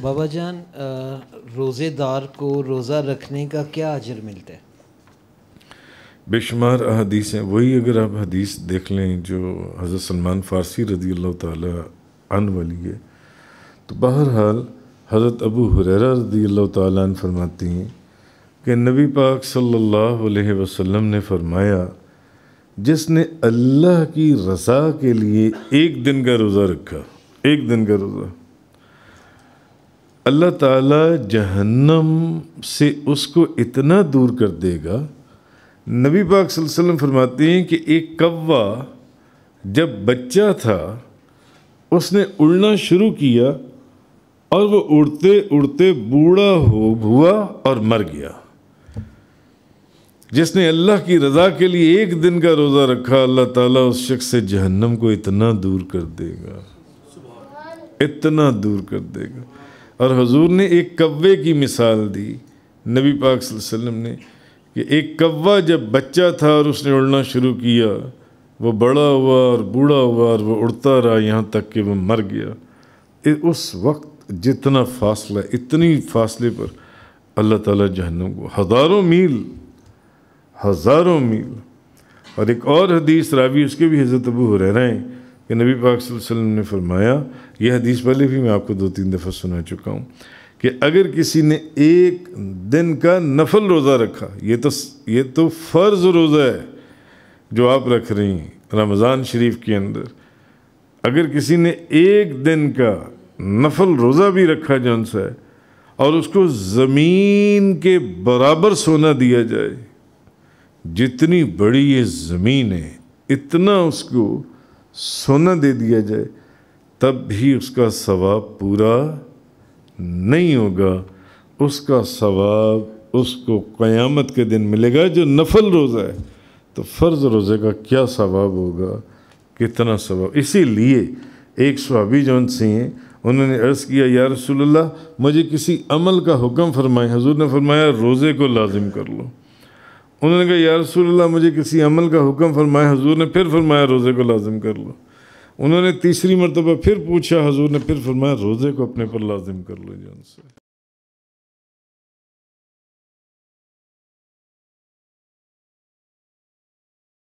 बाबा जान रोज़ेदार को रोज़ा रखने का क्या अजर मिलता है बेशुमार अदीस हैं वही अगर आप हदीस देख लें जो हज़रत सलमान फ़ारसी रदी अल्लाह तन वाली है तो बहरहाल हज़रत अबू हुररा रदी अल्लाह तन फरमाती हैं कि नबी पाक सल्लल्लाहु अलैहि वसल्लम ने फरमाया जिसने अल्लाह की रज़ा के लिए एक दिन का रोज़ा रखा एक दिन का रोज़ा अल्लाह ताला जहन्नम से उसको इतना दूर कर देगा नबी पाक वसल्लम फरमाते हैं कि एक कौवा जब बच्चा था उसने उड़ना शुरू किया और वो उड़ते उड़ते बूढ़ा हो हुआ और मर गया जिसने अल्लाह की रज़ा के लिए एक दिन का रोज़ा रखा अल्लाह ताला उस शख्स से जहन्नम को इतना दूर कर देगा इतना दूर कर देगा और हजूर ने एक कव्वे की मिसाल दी नबी पाक वसल्लम ने कि एक कव्वा जब बच्चा था और उसने उड़ना शुरू किया वो बड़ा हुआ और बूढ़ा हुआ और वह उड़ता रहा यहाँ तक कि वह मर गया उस वक्त जितना फासला इतनी फासले पर अल्लाह ताला जहन्नम को हज़ारों मील हज़ारों मील और एक और हदीस रावी उसके भी हज़रत अबू हुरैरा हैं कि नबी पाक वसल्लम ने फरमाया यह हदीस पहले भी मैं आपको दो तीन दफ़ा सुना चुका हूँ कि अगर किसी ने एक दिन का नफल रोज़ा रखा ये तो ये तो फ़र्ज़ रोज़ा है जो आप रख रही हैं रमज़ान शरीफ के अंदर अगर किसी ने एक दिन का नफल रोज़ा भी रखा जौन सा है और उसको ज़मीन के बराबर सोना दिया जाए जितनी बड़ी ये ज़मीन है इतना उसको सोना दे दिया जाए तब भी उसका सवाब पूरा नहीं होगा उसका सवाब उसको क़यामत के दिन मिलेगा जो नफल रोज़ा है तो फ़र्ज़ रोज़े का क्या सवाब होगा कितना सवाब इसीलिए एक सहाबी जौन सिंह हैं उन्होंने अर्ज़ किया या रसूल्ला मुझे किसी अमल का हुक्म फरमाए हजूर ने फरमाया रोज़े को लाजिम कर लो उन्होंने कहा या मुझे किसी अमल का हुक्म फरमाया हजूर ने फिर फरमाया रोज़े को लाजिम कर लो उन्होंने तीसरी मरतबा फिर पूछा हजूर ने फिर फरमाया रोज़े को अपने पर लाजिम कर लो जान से